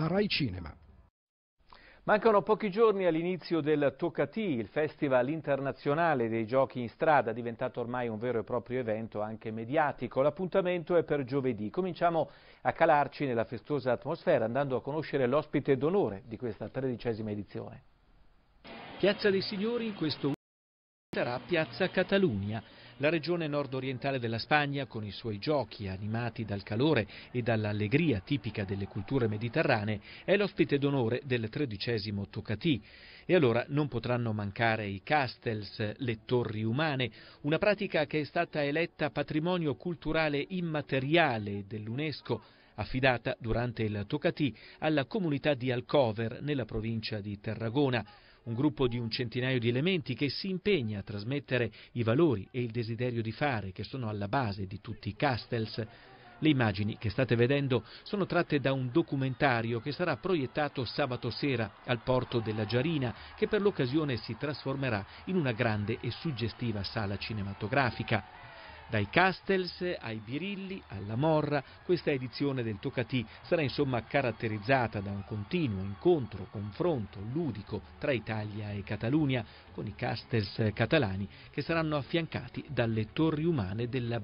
a Rai Cinema. Mancano pochi giorni all'inizio del Tocati, il festival internazionale dei giochi in strada, diventato ormai un vero e proprio evento anche mediatico. L'appuntamento è per giovedì. Cominciamo a calarci nella festosa atmosfera andando a conoscere l'ospite d'onore di questa tredicesima edizione. Piazza dei Signori in questo sarà Piazza Catalunia. La regione nord-orientale della Spagna, con i suoi giochi animati dal calore e dall'allegria tipica delle culture mediterranee, è l'ospite d'onore del tredicesimo Tocatì. E allora non potranno mancare i castels, le torri umane, una pratica che è stata eletta patrimonio culturale immateriale dell'UNESCO affidata durante il Tocatì alla comunità di Alcover nella provincia di Tarragona, un gruppo di un centinaio di elementi che si impegna a trasmettere i valori e il desiderio di fare che sono alla base di tutti i Castells. Le immagini che state vedendo sono tratte da un documentario che sarà proiettato sabato sera al porto della Giarina, che per l'occasione si trasformerà in una grande e suggestiva sala cinematografica. Dai Castels ai Birilli alla Morra, questa edizione del Tocatì sarà insomma caratterizzata da un continuo incontro, confronto ludico tra Italia e Catalunya, con i Castels catalani che saranno affiancati dalle torri umane della